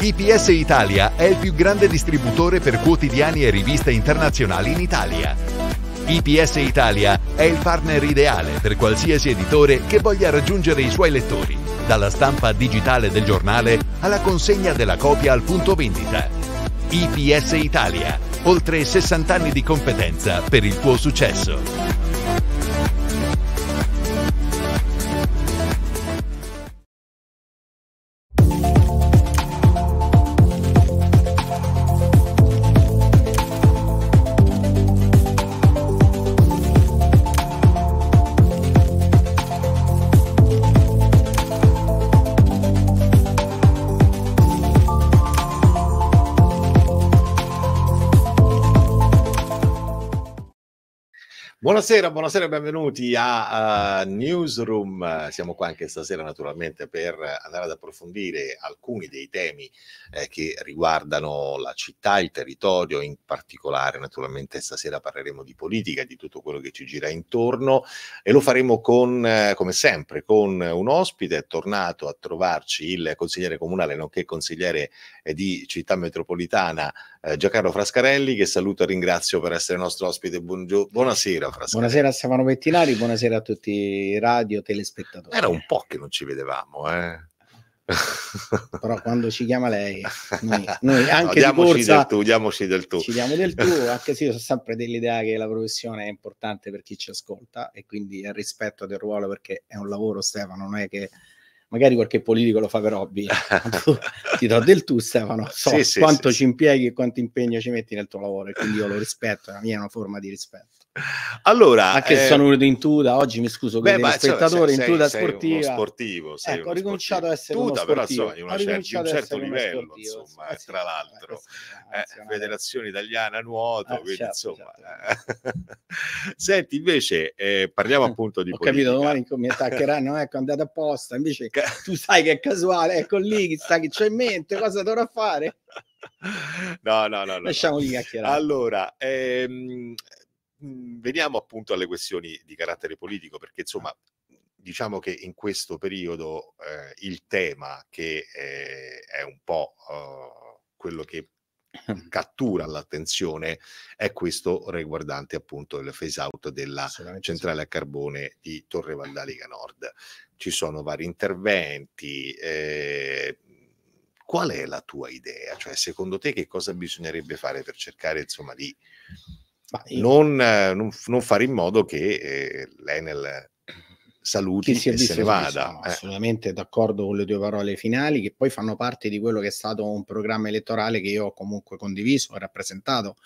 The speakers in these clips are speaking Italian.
IPS Italia è il più grande distributore per quotidiani e riviste internazionali in Italia. IPS Italia è il partner ideale per qualsiasi editore che voglia raggiungere i suoi lettori, dalla stampa digitale del giornale alla consegna della copia al punto vendita. IPS Italia, oltre 60 anni di competenza per il tuo successo. Buonasera, buonasera e benvenuti a uh, Newsroom. Siamo qua anche stasera naturalmente per andare ad approfondire alcuni dei temi eh, che riguardano la città, il territorio, in particolare naturalmente stasera parleremo di politica, di tutto quello che ci gira intorno e lo faremo con, eh, come sempre con un ospite, è tornato a trovarci il consigliere comunale nonché consigliere eh, di città metropolitana eh, Giancarlo Frascarelli che saluto e ringrazio per essere nostro ospite. Buongio- buonasera. Fraschini. Buonasera a Stefano Bettinari, buonasera a tutti i radio telespettatori. Era un po' che non ci vedevamo, eh. però quando ci chiama lei noi, noi anche no, diamoci, corsa, del tu, diamoci del tu ci diamo del tu anche se io sono sempre dell'idea che la professione è importante per chi ci ascolta e quindi il rispetto del ruolo perché è un lavoro Stefano non è che magari qualche politico lo fa per hobby ti do del tu Stefano so sì, sì, quanto sì, ci impieghi e quanto impegno ci metti nel tuo lavoro e quindi io lo rispetto la mia è una forma di rispetto allora, anche eh, sono venuto in tuda oggi, mi scuso, come spettatore cioè, sei, in tuda sei, sportiva. Sei sportivo, sei ecco, ho rinunciato sportivo. ad certo essere tuda, uno però insomma, di, certo, un certo livello, sportivo, insomma, sì, eh, tra l'altro. Eh, Federazione Italiana Nuoto, ah, quindi certo, insomma. Certo. Eh. Senti, invece parliamo appunto di ho politica. capito, domani mi attaccheranno, ecco, andate apposta, invece tu sai che è casuale, ecco lì, sta che c'è in mente, cosa dovrà fare? No, no, no, no. Lasciamo lì chiacchierare. Allora, ehm, Mhmm, veniamo appunto alle questioni di carattere politico, perché insomma diciamo che in questo periodo eh, il tema che eh, è un po' eh, quello che cattura l'attenzione è questo riguardante appunto il phase out della centrale a carbone di Torre Vandalica Nord. Ci sono vari interventi. Eh, qual è la tua idea? Cioè, secondo te che cosa bisognerebbe fare per cercare insomma di non, non, non, fare in modo che eh, l'Enel saluti e se ne vada. Sono eh. assolutamente d'accordo con le tue parole finali, che poi fanno parte di quello che è stato un programma elettorale che io ho comunque condiviso e rappresentato,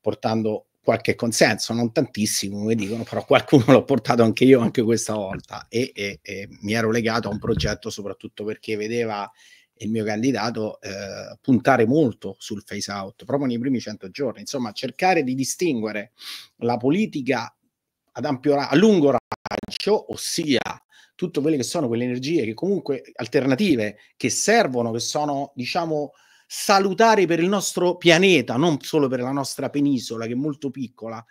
portando qualche consenso, non tantissimo come dicono, però qualcuno l'ho portato anche io anche questa volta e, e, e mi ero legato a un progetto soprattutto perché vedeva e il mio candidato eh, puntare molto sul phase out, proprio nei primi 100 giorni, insomma cercare di distinguere la politica ad ampio, a lungo raggio, ossia tutte quelle che sono quelle energie che comunque alternative che servono, che sono diciamo salutari per il nostro pianeta, non solo per la nostra penisola che è molto piccola.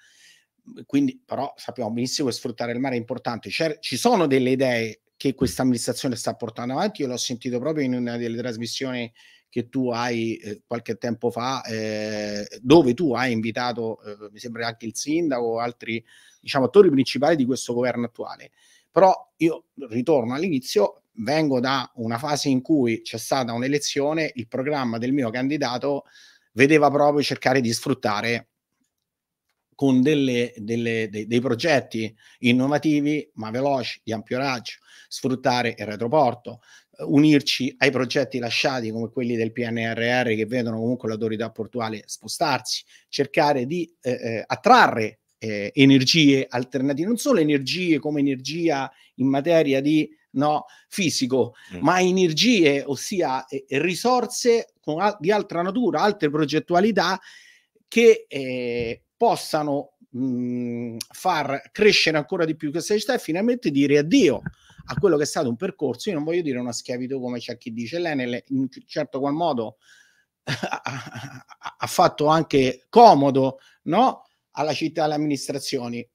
Quindi, però sappiamo benissimo che sfruttare il mare è importante. C'è, ci sono delle idee che questa amministrazione sta portando avanti. Io l'ho sentito proprio in una delle trasmissioni che tu hai eh, qualche tempo fa, eh, dove tu hai invitato, eh, mi sembra anche il sindaco o altri diciamo, attori principali di questo governo attuale. Però io ritorno all'inizio, vengo da una fase in cui c'è stata un'elezione, il programma del mio candidato vedeva proprio cercare di sfruttare con delle, delle, dei, dei, progetti innovativi ma veloci, di ampio raggio, sfruttare il retroporto, eh, unirci ai progetti lasciati come quelli del PNRR che vedono comunque l'autorità portuale spostarsi, cercare di eh, eh, attrarre eh, energie alternative, non solo energie come energia in materia di no, fisico, mm. ma energie, ossia eh, risorse con, di altra natura, altre progettualità che eh, possano mh, mm, far crescere ancora di più questa città e finalmente dire addio a quello che è stato un percorso, io non voglio dire una schiavitù come c'è chi dice l'Enel, in certo qual modo ha fatto anche comodo no? alla città e alle amministrazioni.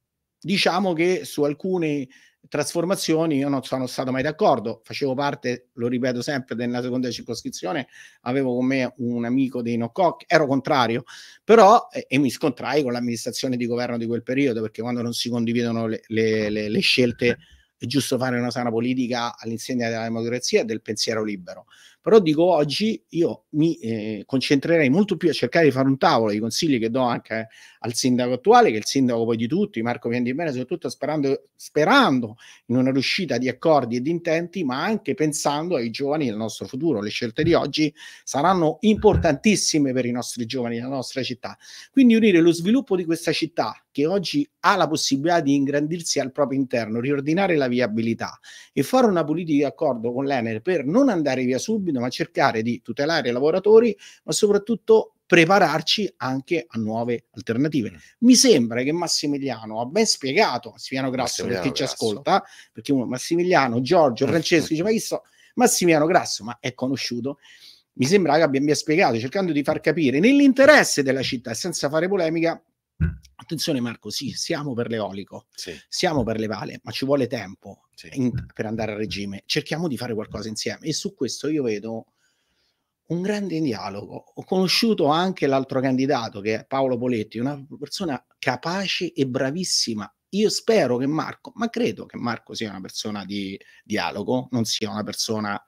Diciamo che su alcuni trasformazioni io non sono stato mai d'accordo, facevo parte, lo ripeto sempre, della seconda circoscrizione, avevo con me un amico dei Nococ, ero contrario, però eh, e mi scontrai con l'amministrazione di governo di quel periodo, perché quando non si condividono le, le, le, le scelte è giusto fare una sana politica all'insegna della democrazia e del pensiero libero. Però dico oggi io mi eh, concentrerei molto più a cercare di fare un tavolo, i consigli che do anche eh, al sindaco attuale, che è il sindaco poi di tutti, Marco Piandimene, soprattutto sperando, sperando in una riuscita di accordi e di intenti, ma anche pensando ai giovani del nostro futuro. Le scelte di oggi saranno importantissime per i nostri giovani della nostra città. Quindi unire lo sviluppo di questa città che oggi ha la possibilità di ingrandirsi al proprio interno, riordinare la viabilità e fare una politica di accordo con l'Ener per non andare via subito, ma cercare di tutelare i lavoratori, ma soprattutto prepararci anche a nuove alternative. Mm. Mi sembra che Massimiliano ha ben spiegato, Massimiliano Grasso, per chi ci ascolta, perché Massimiliano, Giorgio, Francesco, dice, ma visto Massimiliano Grasso, ma è conosciuto mi sembra che abbia, spiegato, cercando di far capire nell'interesse della città, e senza fare polemica, Mm. Attenzione Marco, sì, siamo per l'eolico, sì. siamo per le vale, ma ci vuole tempo sì. in, per andare a regime. Cerchiamo di fare qualcosa insieme e su questo io vedo un grande dialogo. Ho conosciuto anche l'altro candidato che è Paolo Poletti, una persona capace e bravissima. Io spero che Marco, ma credo che Marco sia una persona di dialogo, non sia una persona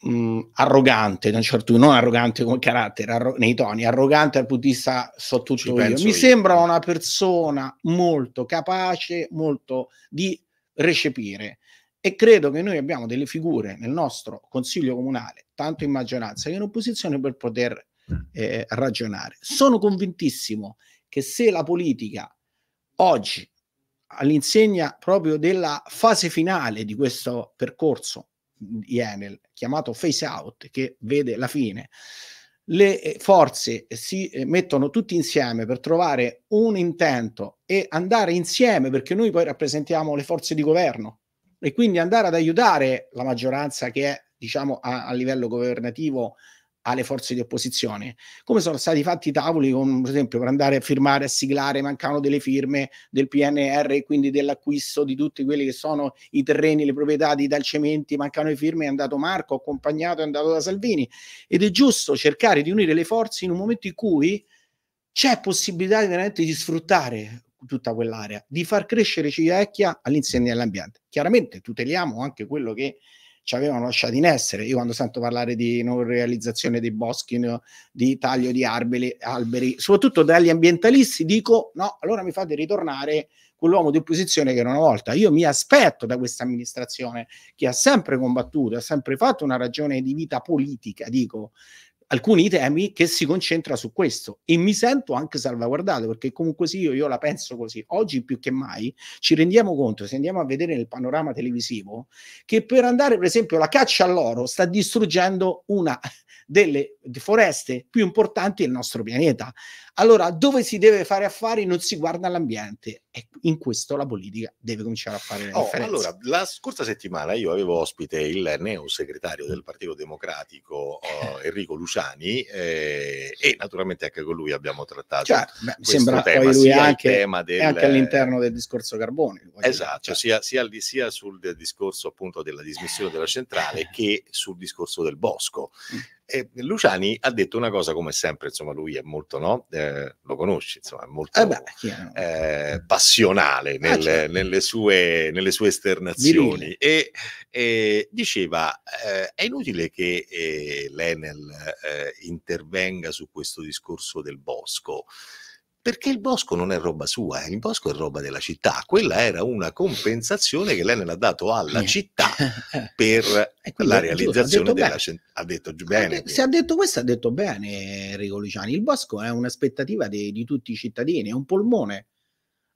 mh, mm, arrogante, non, certo, non arrogante come carattere, arro nei toni, arrogante dal punto di vista so tutto io. Mi io. sembra una persona molto capace, molto di recepire e credo che noi abbiamo delle figure nel nostro consiglio comunale, tanto in maggioranza che in opposizione, per poter mm. eh, ragionare. Sono convintissimo che se la politica oggi all'insegna proprio della fase finale di questo percorso di Enel chiamato Face Out che vede la fine. Le eh, forze eh, si eh, mettono tutti insieme per trovare un intento e andare insieme perché noi poi rappresentiamo le forze di governo e quindi andare ad aiutare la maggioranza che è diciamo a, a livello governativo alle forze di opposizione, come sono stati fatti i tavoli, con, per esempio, per andare a firmare, a siglare, mancano delle firme del PNR e quindi dell'acquisto di tutti quelli che sono i terreni, le proprietà di Dal Cementi, mancano le firme, è andato Marco, accompagnato, è andato da Salvini. Ed è giusto cercare di unire le forze in un momento in cui c'è possibilità veramente di sfruttare tutta quell'area, di far crescere Civitavecchia all'insegna dell'ambiente. Chiaramente tuteliamo anche quello che ci avevano lasciato in essere. Io quando sento parlare di non realizzazione dei boschi, di taglio di arberi, alberi, soprattutto dagli ambientalisti, dico no, allora mi fate ritornare quell'uomo di opposizione che era una volta. Io mi aspetto da questa amministrazione che ha sempre combattuto, ha sempre fatto una ragione di vita politica, dico, alcuni temi che si concentra su questo e mi sento anche salvaguardato perché comunque sì io, io, la penso così oggi più che mai ci rendiamo conto se andiamo a vedere nel panorama televisivo che per andare per esempio la caccia all'oro sta distruggendo una delle foreste più importanti del nostro pianeta allora, dove si deve fare affari non si guarda l'ambiente. E in questo la politica deve cominciare a fare la oh, differenza. Allora, la scorsa settimana io avevo ospite il neo segretario del Partito Democratico eh, Enrico Luciani eh, e naturalmente anche con lui abbiamo trattato cioè, beh, sembra tema, poi lui anche, il tema del, anche, all'interno del discorso carbone. Esatto, cioè. sia, sia, sia, sul discorso appunto della dismissione della centrale eh. che sul discorso del bosco. Mm e Luciani ha detto una cosa come sempre, insomma lui è molto, no? eh, lo conosci, insomma, è molto eh beh, eh, passionale ah, nel, ah, certo. nelle, sue, nelle, sue, esternazioni e, e, diceva eh, è inutile che eh, l'Enel eh, intervenga su questo discorso del bosco perché il bosco non è roba sua, eh, il bosco è roba della città. Quella era una compensazione che lei Lenin ha dato alla città per la realizzazione della Ha detto bene. Se ha detto questo, ha detto bene Enrico Luciani. Il bosco è un'aspettativa di, di tutti i cittadini, è un polmone.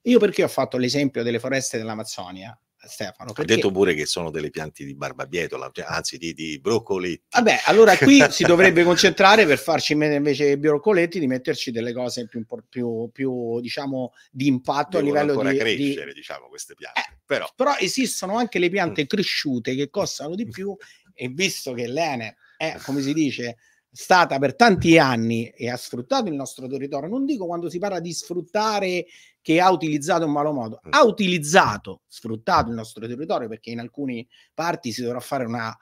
Io perché ho fatto l'esempio delle foreste dell'Amazzonia? Stefano. Perché... Ha detto pure che sono delle piante di barbabietola, cioè, anzi di, di broccoli. Vabbè, allora qui si dovrebbe concentrare per farci invece i broccoletti di metterci delle cose più, più, più diciamo, di impatto Devono a livello di... crescere, di... diciamo, queste piante. Eh, però. però. esistono anche le piante mm. cresciute che costano di più e visto che l'ENE è, come si dice stata per tanti anni e ha sfruttato il nostro territorio, non dico quando si parla di sfruttare che ha utilizzato in malo modo, mm. ha utilizzato, sfruttato il nostro territorio perché in alcune parti si dovrà fare una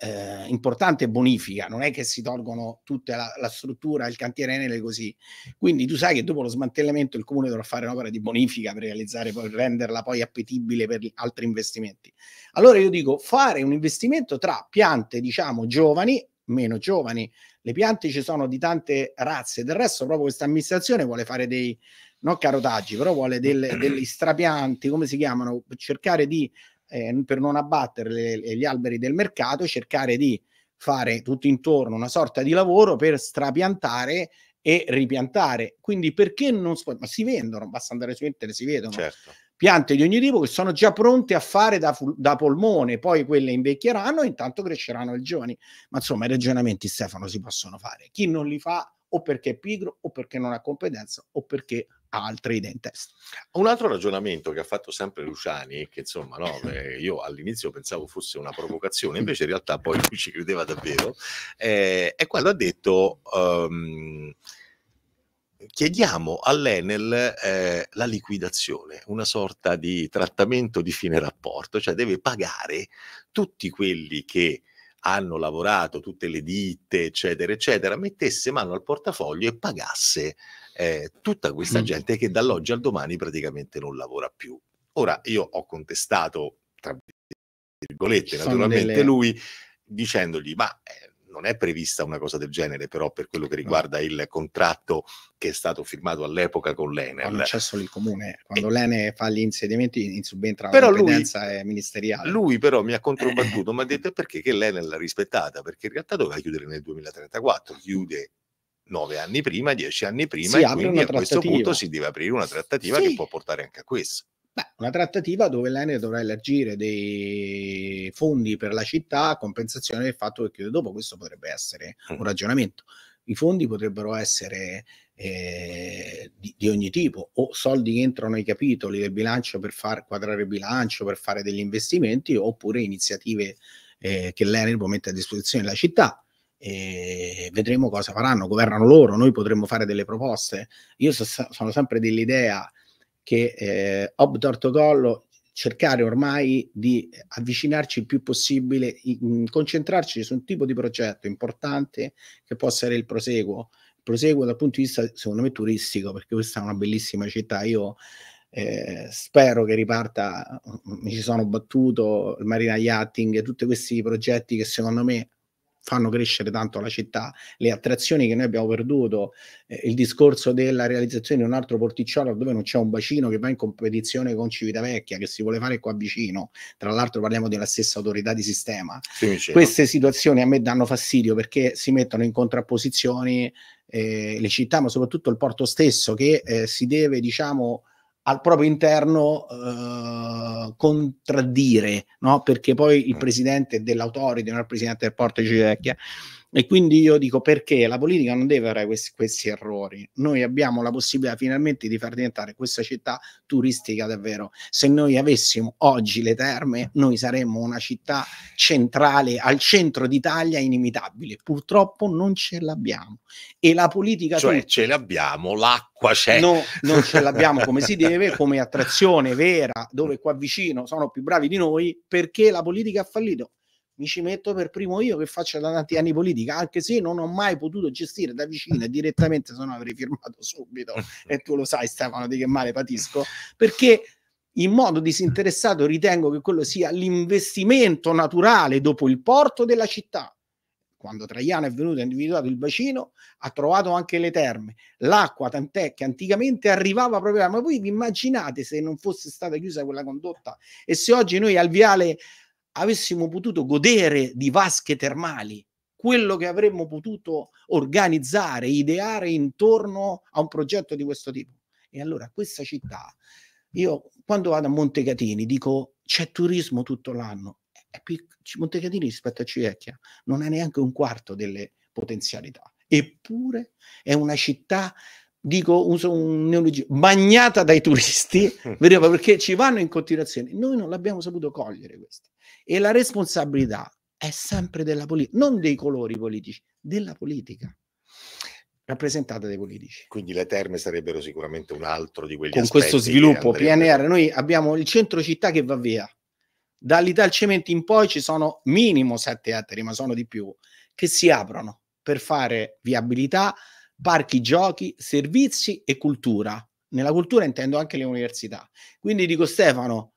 eh, importante bonifica, non è che si tolgono tutta la, la struttura, il cantiere Enele così. Quindi tu sai che dopo lo smantellamento il comune dovrà fare un'opera di bonifica per realizzare, poi renderla poi appetibile per altri investimenti. Allora io dico fare un investimento tra piante, diciamo, giovani meno giovani. Le piante ci sono di tante razze, del resto proprio questa amministrazione vuole fare dei, non carotaggi, però vuole delle, degli strapianti, come si chiamano, cercare di, eh, per non abbattere le, gli alberi del mercato, cercare di fare tutto intorno una sorta di lavoro per strapiantare e ripiantare. Quindi perché non... Ma si vendono, basta andare su internet, si vedono. Certo piante di ogni tipo che sono già pronte a fare da, da polmone, poi quelle invecchieranno e intanto cresceranno i giovani. Ma insomma i ragionamenti Stefano si possono fare. Chi non li fa o perché è pigro o perché non ha competenza o perché ha altre idee in testa. Un altro ragionamento che ha fatto sempre Luciani, che insomma no, io all'inizio pensavo fosse una provocazione, invece in realtà poi lui ci credeva davvero, eh, è quando ha detto... Um, chiediamo all'Enel eh, la liquidazione, una sorta di trattamento di fine rapporto, cioè deve pagare tutti quelli che hanno lavorato, tutte le ditte, eccetera, eccetera, mettesse mano al portafoglio e pagasse eh, tutta questa mm. gente che dall'oggi al domani praticamente non lavora più. Ora io ho contestato, tra virgolette, naturalmente delle... lui dicendogli ma eh, non è prevista una cosa del genere, però per quello che riguarda no. il contratto che è stato firmato all'epoca con l'Enel. Non c'è solo il comune, eh. quando e... l'Ene fa gli insediamenti in subentra però la competenza lui, eh, ministeriale. Lui però mi ha controbattuto, mi ha detto perché che l'Enel l'ha rispettata, perché in realtà doveva chiudere nel 2034, chiude nove anni prima, dieci anni prima, si e quindi a questo punto si deve aprire una trattativa sì. che può portare anche a questo. Beh, una trattativa dove l'Ener dovrà elargire dei fondi per la città a compensazione del fatto che chiude dopo. Questo potrebbe essere un mm. ragionamento. I fondi potrebbero essere eh, di, di, ogni tipo, o soldi che entrano nei capitoli del bilancio per far quadrare il bilancio, per fare degli investimenti, oppure iniziative eh, che l'Ener può mettere a disposizione della città vedremo cosa faranno, governano loro, noi potremmo fare delle proposte. Io so, sono sempre dell'idea che eh, Obd Ortocollo cercare ormai di avvicinarci il più possibile, in, mm, concentrarci su un tipo di progetto importante che può essere il proseguo. Il proseguo dal punto di vista, secondo me, turistico, perché questa è una bellissima città. Io eh, spero che riparta, mm, mm, mi ci sono battuto, il Marina Yachting, tutti questi progetti che secondo me fanno crescere tanto la città, le attrazioni che noi abbiamo perduto, eh, il discorso della realizzazione di un altro porticciolo dove non c'è un bacino che va in competizione con Civitavecchia, che si vuole fare qua vicino, tra l'altro parliamo della stessa autorità di sistema. Sì, Queste situazioni a me danno fastidio perché si mettono in contrapposizione eh, le città, ma soprattutto il porto stesso che eh, si deve, diciamo, al proprio interno eh, contraddire, no? perché poi il mm. presidente dell'autority, non il presidente del porto di Civitavecchia, e quindi io dico perché la politica non deve avere questi, questi, errori. Noi abbiamo la possibilità finalmente di far diventare questa città turistica davvero. Se noi avessimo oggi le terme, noi saremmo una città centrale, al centro d'Italia, inimitabile. Purtroppo non ce l'abbiamo. E la politica... Cioè tutta, ce l'abbiamo, l'acqua c'è. No, non ce l'abbiamo come si deve, come attrazione vera, dove qua vicino sono più bravi di noi, perché la politica ha fallito mi ci metto per primo io che faccio da tanti anni politica, anche se non ho mai potuto gestire da vicino e direttamente, se no avrei firmato subito, e tu lo sai Stefano di che male patisco, perché in modo disinteressato ritengo che quello sia l'investimento naturale dopo il porto della città. Quando Traiano è venuto e individuato il bacino, ha trovato anche le terme, l'acqua, tant'è che anticamente arrivava proprio là. Ma voi vi immaginate se non fosse stata chiusa quella condotta e se oggi noi al viale avessimo potuto godere di vasche termali, quello che avremmo potuto organizzare, ideare intorno a un progetto di questo tipo. E allora questa città, io quando vado a Montecatini dico c'è turismo tutto l'anno, è più, Montecatini rispetto a Civecchia non ha neanche un quarto delle potenzialità, eppure è una città dico, uso un neologismo, bagnata dai turisti, perché ci vanno in continuazione. Noi non l'abbiamo saputo cogliere questo. E la responsabilità è sempre della politica, non dei colori politici, della politica rappresentata dai politici. Quindi le terme sarebbero sicuramente un altro di quelli Con questo sviluppo PNR noi abbiamo il centro città che va via. Cementi in poi ci sono minimo sette ettari, ma sono di più, che si aprono per fare viabilità, parchi giochi, servizi e cultura. Nella cultura intendo anche le università. Quindi dico Stefano,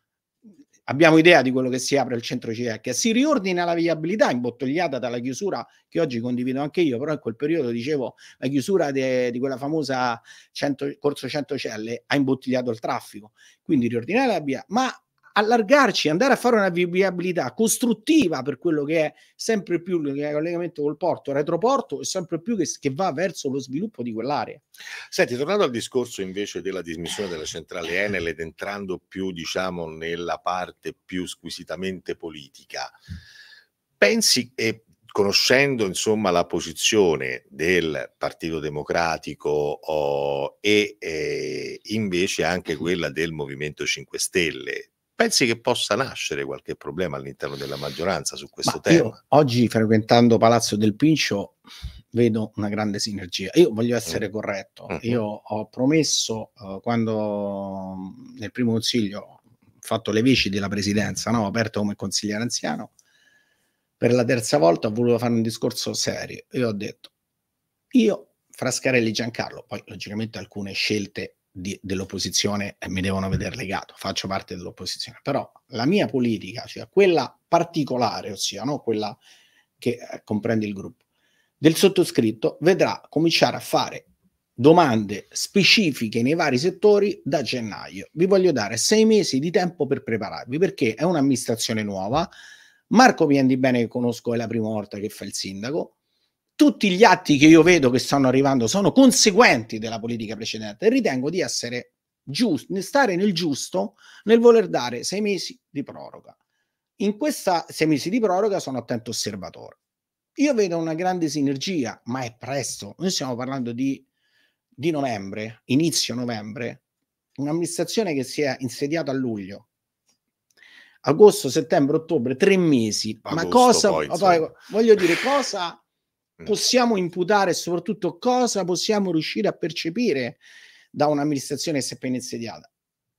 Abbiamo idea di quello che si apre il centro CEC. Si riordina la viabilità imbottigliata dalla chiusura che oggi condivido anche io, però in quel periodo dicevo la chiusura de, di quella famosa 100, corso 100 celle ha imbottigliato il traffico. Quindi riordinare la via, ma allargarci, andare a fare una viabilità costruttiva per quello che è sempre più il collegamento col porto, retroporto e sempre più che, che, va verso lo sviluppo di quell'area. Senti, tornando al discorso invece della dismissione della centrale Enel ed entrando più diciamo nella parte più squisitamente politica, pensi e conoscendo insomma la posizione del Partito Democratico oh, e eh, invece anche quella del Movimento 5 Stelle, Pensi che possa nascere qualche problema all'interno della maggioranza su questo Ma tema? oggi, frequentando Palazzo del Pincio, vedo una grande sinergia. Io voglio essere mm. corretto. Mm -hmm. Io ho promesso uh, quando mm, nel primo consiglio ho fatto le vici della presidenza, no? aperto come consigliere anziano, per la terza volta ho voluto fare un discorso serio e ho detto, io, Frascarelli Giancarlo, poi logicamente alcune scelte di, dell'opposizione eh, mi devono mm. vedere legato, faccio parte dell'opposizione, però la mia politica, cioè quella particolare, ossia no, quella che eh, comprende il gruppo, del sottoscritto vedrà cominciare a fare domande specifiche nei vari settori da gennaio. Vi voglio dare sei mesi di tempo per prepararvi perché è un'amministrazione nuova. Marco Piendibene, che conosco, è la prima volta che fa il sindaco tutti gli atti che io vedo che stanno arrivando sono conseguenti della politica precedente e ritengo di essere giusto, stare nel giusto nel voler dare sei mesi di proroga. In questa sei mesi di proroga sono attento osservatore. Io vedo una grande sinergia, ma è presto, noi stiamo parlando di, di novembre, inizio novembre, un'amministrazione che si è insediata a luglio, agosto, settembre, ottobre, tre mesi. Agosto, ma cosa poi, voglio dire, cosa Mm. possiamo imputare e soprattutto cosa possiamo riuscire a percepire da un'amministrazione seppena insediata.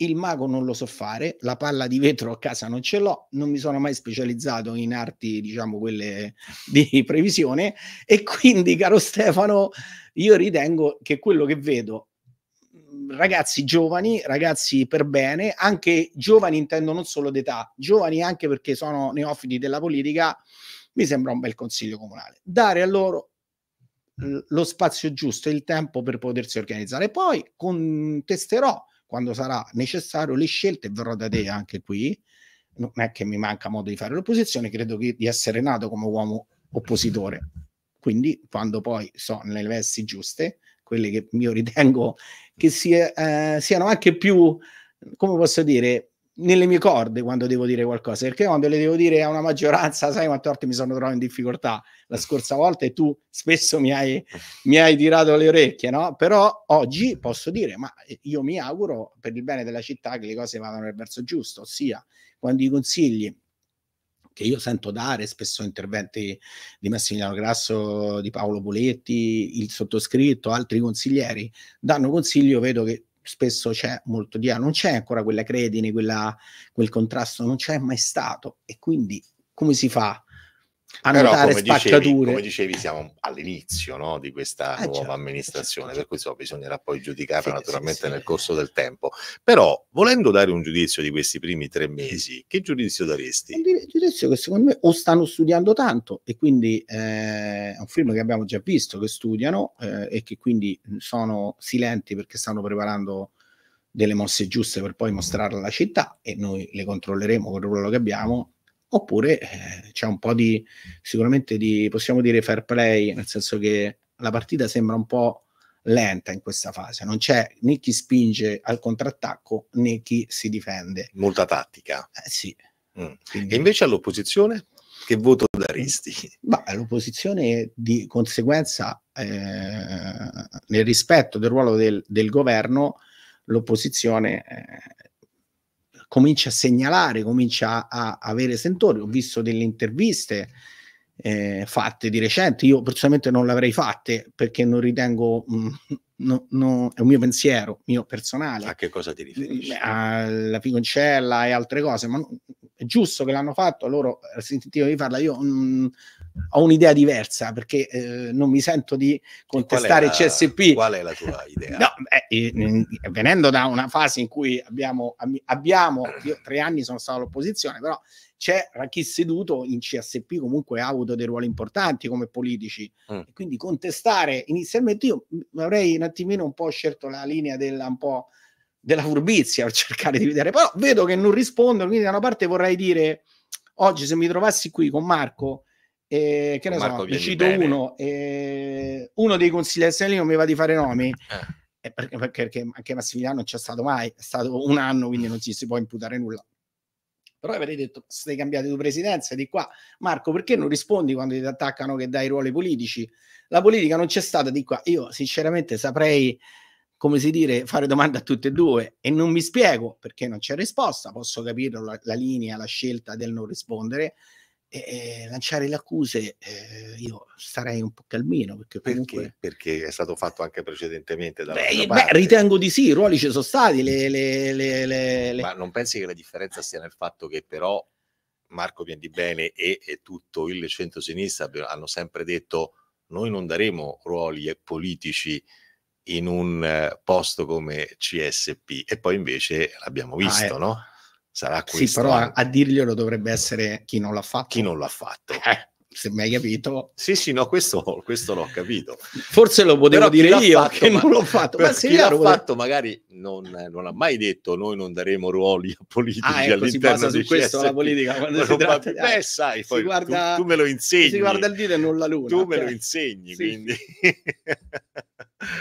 Il mago non lo so fare, la palla di vetro a casa non ce l'ho, non mi sono mai specializzato in arti, diciamo, quelle di previsione e quindi, caro Stefano, io ritengo che quello che vedo mm, ragazzi giovani, ragazzi per bene, anche giovani intendo non solo d'età, giovani anche perché sono neofiti della politica, mi sembra un bel consiglio comunale. Dare a loro lo spazio giusto e il tempo per potersi organizzare. Poi contesterò quando sarà necessario le scelte, verrò da te anche qui, non è che mi manca modo di fare l'opposizione, credo di essere nato come uomo oppositore. Quindi quando poi sono nelle vesti giuste, quelle che io ritengo che sia, eh, siano anche più, come posso dire, nelle mie corde quando devo dire qualcosa, perché quando le devo dire a una maggioranza, sai quante volte mi sono trovato in difficoltà la scorsa volta e tu spesso mi hai, mi hai tirato le orecchie, no? Però oggi posso dire, ma eh, io mi auguro per il bene della città che le cose vadano nel verso giusto, ossia quando i consigli che io sento dare spesso interventi di Massimiliano Grasso, di Paolo Poletti, il sottoscritto, altri consiglieri, danno consiglio, vedo che spesso c'è molto di là, non c'è ancora quella credine, quella, quel contrasto, non c'è mai stato e quindi come si fa a Però, come spaccature. Dicevi, come dicevi, siamo all'inizio no, di questa ah, nuova già, certo, amministrazione, già. Certo, per cui so, bisognerà poi giudicarla sì, naturalmente sì, nel corso del tempo. Però, volendo dare un giudizio di questi primi tre mm. mesi, che giudizio daresti? Un giudizio che secondo me o stanno studiando tanto, e quindi eh, è un film che abbiamo già visto, che studiano eh, e che quindi mm, sono silenti perché stanno preparando delle mosse giuste per poi mostrarla alla città e noi le controlleremo con il ruolo che abbiamo oppure eh, c'è un po' di, sicuramente di, possiamo dire, fair play, nel senso che la partita sembra un po' lenta in questa fase, non c'è né chi spinge al contrattacco né chi si difende. Molta tattica. Eh, sì. Mm. E invece all'opposizione? Che voto daresti? Bah, l'opposizione di conseguenza, eh, nel rispetto del ruolo del, del governo, l'opposizione eh, comincia a segnalare, comincia a, a avere sentori. Ho visto delle interviste eh, fatte di recente, io personalmente non le avrei fatte perché non ritengo, mh, mm, no, no, è un mio pensiero, mio personale. A che cosa ti riferisci? Eh, alla Figoncella e altre cose, ma no, è giusto che l'hanno fatto, loro eh, sentivo di farla, io mh, mm, ho un'idea diversa perché eh, non mi sento di contestare il CSP. Qual è la tua idea? No, eh, mm, venendo da una fase in cui abbiamo, abbiamo io tre anni sono stato all'opposizione, però c'è chi seduto in CSP comunque ha avuto dei ruoli importanti come politici. Mm. Quindi contestare inizialmente io avrei un attimino un po' scelto la linea della un po' della furbizia per cercare di vedere, però vedo che non rispondono, quindi da una parte vorrei dire oggi se mi trovassi qui con Marco e che ne Marco so, cito bene. uno, e uno dei consiglieri SL non mi va di fare nomi. Eh. eh. Perché, perché, anche Massimiliano non c'è stato mai, è stato un anno, quindi non ci si può imputare nulla. Però avrei detto, stai cambiando due presidenze di qua. Marco, perché non rispondi quando ti attaccano che dai ruoli politici? La politica non c'è stata di qua. Io sinceramente saprei come si dire, fare domande a tutte e due e non mi spiego perché non c'è risposta. Posso capire la, la linea, la scelta del non rispondere, eh, lanciare le accuse eh, io starei un po' calmino perché, comunque... perché, perché è stato fatto anche precedentemente beh, beh, ritengo di sì, i ruoli ci sono stati le, mm. le, le, ma non pensi che la differenza sia nel fatto che però Marco Piandibene e, e tutto il centro-sinistra hanno sempre detto noi non daremo ruoli politici in un eh, posto come CSP e poi invece l'abbiamo ah, visto, ah, no? sarà questo. Sì, però a, a dirglielo dovrebbe essere chi non l'ha fatto. Chi non l'ha fatto. Eh se mi hai capito. Sì, sì, no, questo, questo l'ho capito. Forse lo potevo Però dire io fatto, che ma, non l'ho fatto. Ma se chi l'ha potevo... fatto magari non, non, ha mai detto noi non daremo ruoli a politici ah, ecco, all'interno di questo la politica quando si tratta di... Beh, sai, poi guarda, tu, tu, me lo insegni. Si guarda il dito e non la luna. Tu me lo insegni, sì. quindi...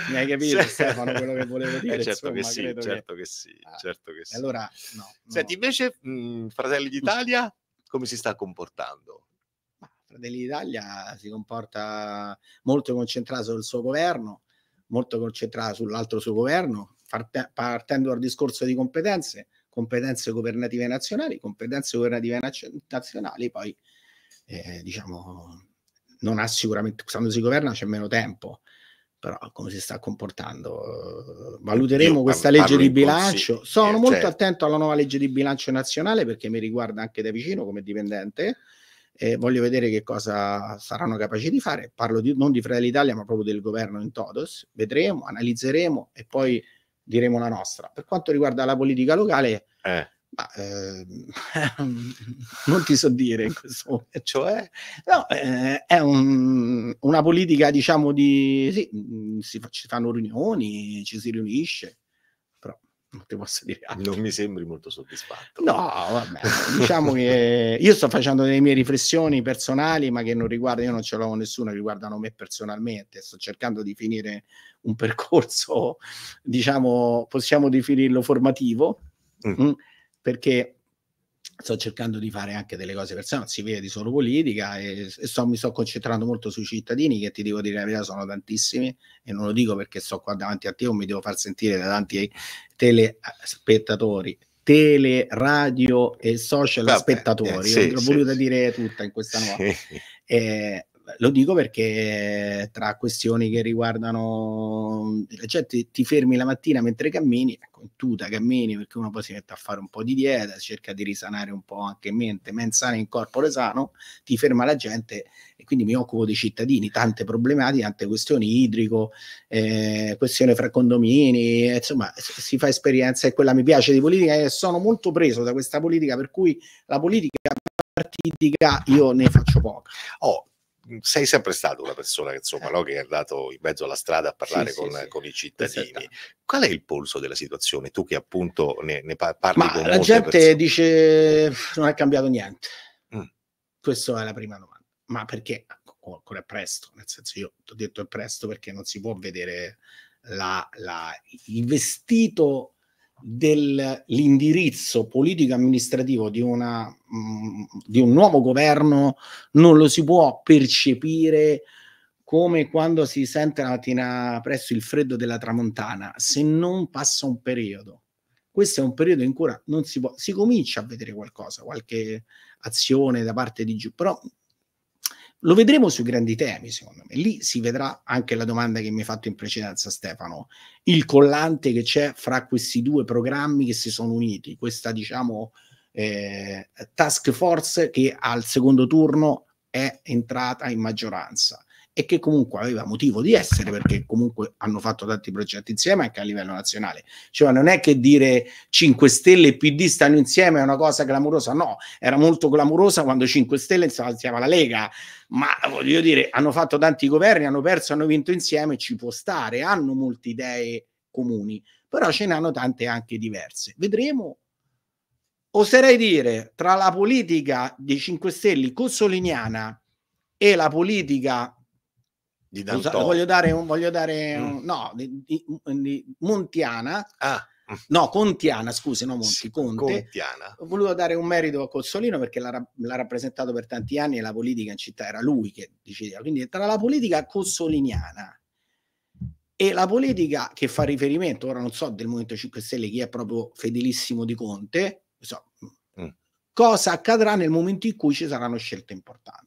mi hai capito cioè... Stefano quello che volevo eh, dire eh, certo, insomma, certo che sì, certo che... che sì certo che sì allora no, no. senti invece mh, mm, Fratelli d'Italia come si sta comportando Fratelli d'Italia si comporta molto concentrato sul suo governo, molto concentrato sull'altro suo governo, partendo dal discorso di competenze, competenze governative nazionali, competenze governative nazionali, poi eh, diciamo non ha sicuramente, quando si governa c'è meno tempo, però come si sta comportando. Valuteremo Io questa legge di bilancio. Sono eh, molto certo. attento alla nuova legge di bilancio nazionale perché mi riguarda anche da vicino come dipendente eh, voglio vedere che cosa saranno capaci di fare. Parlo di, non di Fratelli Italia, ma proprio del governo in todos. Vedremo, analizzeremo e poi diremo la nostra. Per quanto riguarda la politica locale, eh. Ma, eh, non ti so dire in questo cioè? momento, cioè, no, eh, è un, una politica, diciamo, di sì, mm, si, ci fanno riunioni, ci si riunisce, non ti posso dire altro. Non mi sembri molto soddisfatto. No, vabbè, diciamo che io sto facendo delle mie riflessioni personali, ma che non riguardano, io non ce l'ho con nessuno, riguardano me personalmente. Sto cercando di finire un percorso, diciamo, possiamo definirlo formativo, mm. mm perché sto cercando di fare anche delle cose personali, si vede di solo politica e, e so, mi sto concentrando molto sui cittadini che ti devo dire la verità sono tantissimi e non lo dico perché sto qua davanti a te o mi devo far sentire da tanti telespettatori tele, radio e social Vabbè, spettatori, eh, sì, l'ho sì, voluta sì. dire tutta in questa notte. Sì. Eh, lo dico perché tra questioni che riguardano, cioè ti, ti fermi la mattina mentre cammini, ecco, tuta cammini perché uno poi si mette a fare un po' di dieta, cerca di risanare un po' anche mente, mens sana in corpore sano, ti ferma la gente e quindi mi occupo dei cittadini, tante problematiche, tante questioni idrico, eh, questione fra condomini, insomma si fa esperienza e quella mi piace di politica e sono molto preso da questa politica per cui la politica partitica io ne faccio poco. Oh, Mhmm, sei sempre stato una persona che, insomma, eh. no, che è andato in mezzo alla strada a parlare sì, con, sì, con, i cittadini. Esatto. Qual è il polso della situazione? Tu che appunto ne, ne parli Ma con la gente persone. dice non è cambiato niente. Mm. Questa è la prima domanda. Ma perché ancora è presto? Nel senso, io ti ho detto è presto perché non si può vedere la, la, il vestito dell'indirizzo politico-amministrativo di, una, mh, mm, di un nuovo governo non lo si può percepire come quando si sente la mattina presso il freddo della tramontana, se non passa un periodo. Questo è un periodo in cui non si può, si comincia a vedere qualcosa, qualche azione da parte di giù, però lo vedremo sui grandi temi, secondo me. Lì si vedrà anche la domanda che mi hai fatto in precedenza, Stefano, il collante che c'è fra questi due programmi che si sono uniti, questa, diciamo, eh, task force che al secondo turno è entrata in maggioranza e che comunque aveva motivo di essere perché comunque hanno fatto tanti progetti insieme anche a livello nazionale. Cioè non è che dire 5 Stelle e PD stanno insieme è una cosa clamorosa, no, era molto clamorosa quando 5 Stelle stava insieme alla Lega, ma voglio dire hanno fatto tanti governi, hanno perso, hanno vinto insieme, ci può stare, hanno molte idee comuni, però ce ne hanno tante anche diverse. Vedremo oserei dire tra la politica dei 5 Stelle consoliniana e la politica di Danton. voglio dare un... Voglio dare mm. un, No, di, di, mm, di Montiana. Ah. No, Contiana, scusi, no Monti, sì, Conte. Contiana. voluto dare un merito a Cozzolino perché l'ha, l'ha, rappresentato per tanti anni e la politica in città era lui che decideva. Quindi tra la politica cozzoliniana e la politica che fa riferimento, ora non so del Movimento 5 Stelle chi è proprio fedelissimo di Conte, so, mm. cosa accadrà nel momento in cui ci saranno scelte importanti.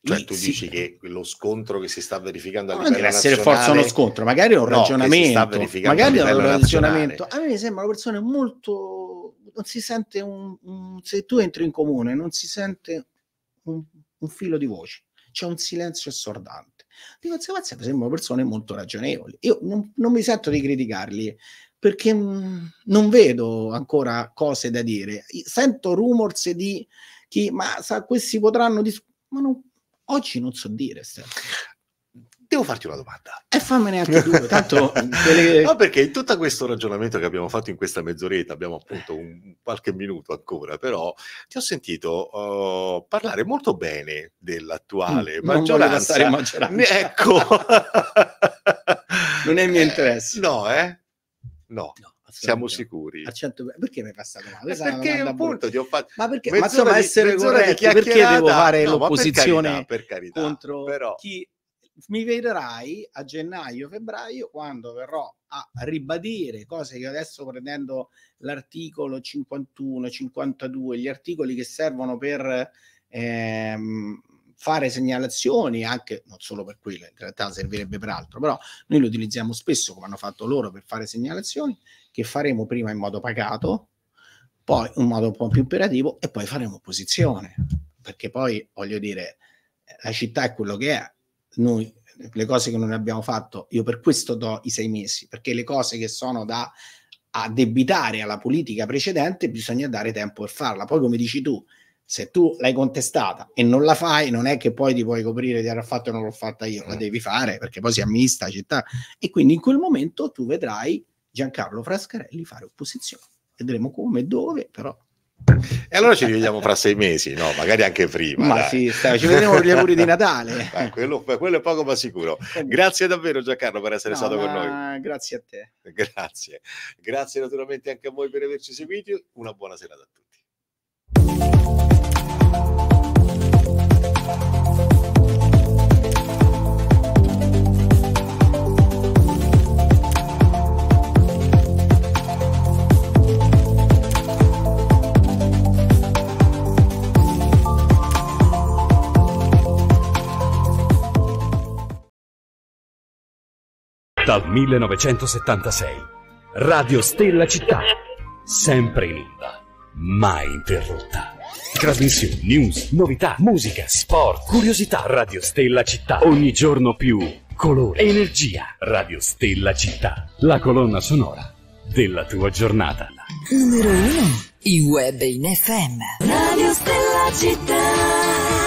Cioè, tu dici che lo scontro che si sta verificando a non livello nazionale... essere forza uno scontro, magari è un no, ragionamento. Magari è un ragionamento. Nazionale. A me sembra una persona molto... Non si sente un... Se tu entri in comune, non si sente un, un filo di voce. C'è un silenzio assordante. Di conseguenza mi sembrano persone molto ragionevoli. Io non, non mi sento di criticarli, perché mh, mm, non vedo ancora cose da dire. Sento rumors di chi, ma sa, questi potranno... discutere. ma non Oggi non so dire, Stefano. Devo farti una domanda. E fammene anche due. Tanto delle... No, perché in tutto questo ragionamento che abbiamo fatto in questa mezz'oretta, abbiamo appunto un, qualche minuto ancora, però ti ho sentito uh, parlare molto bene dell'attuale mm, maggioranza. Non maggioranza. Ecco. non è il mio eh, interesse. Eh, no, eh? No. no siamo sicuri. Perché mi è passato male? Eh, perché appunto ti ho fatto... Ma perché? Ma insomma, di, essere corretti, perché devo fare no, l'opposizione per carità, per carità, contro però... chi... Mi vedrai a gennaio, febbraio, quando verrò a ribadire cose che adesso prendendo l'articolo 51, 52, gli articoli che servono per ehm, fare segnalazioni anche non solo per quello, in realtà servirebbe per altro, però noi lo utilizziamo spesso come hanno fatto loro per fare segnalazioni che faremo prima in modo pagato, poi in modo un po' più operativo e poi faremo opposizione, perché poi voglio dire la città è quello che è, noi le cose che non abbiamo fatto, io per questo do i sei mesi, perché le cose che sono da addebitare alla politica precedente bisogna dare tempo per farla. Poi come dici tu, se tu l'hai contestata e non la fai, non è che poi ti puoi coprire di aver fatto e non l'ho fatta io, la mm. devi fare perché poi si ammista la città. E quindi in quel momento tu vedrai Giancarlo Frascarelli fare opposizione. Vedremo come, e dove, però. E allora ci rivediamo fra sei mesi, no? Magari anche prima. Ma dai. sì, stai, ci vedremo per gli auguri di Natale. Eh, quello, quello, è poco ma sicuro. Grazie davvero Giancarlo per essere no, stato con noi. Grazie a te. Grazie. Grazie naturalmente anche a voi per averci seguito. Una buona serata a tutti. Dal 1976. Radio Stella Città. Sempre in onda. Mai interrotta. Trasmissioni, news, novità, musica, sport, curiosità. Radio Stella Città. Ogni giorno più colore, energia. Radio Stella Città. La colonna sonora della tua giornata. Numero 1. I web in FM. Radio Stella Città.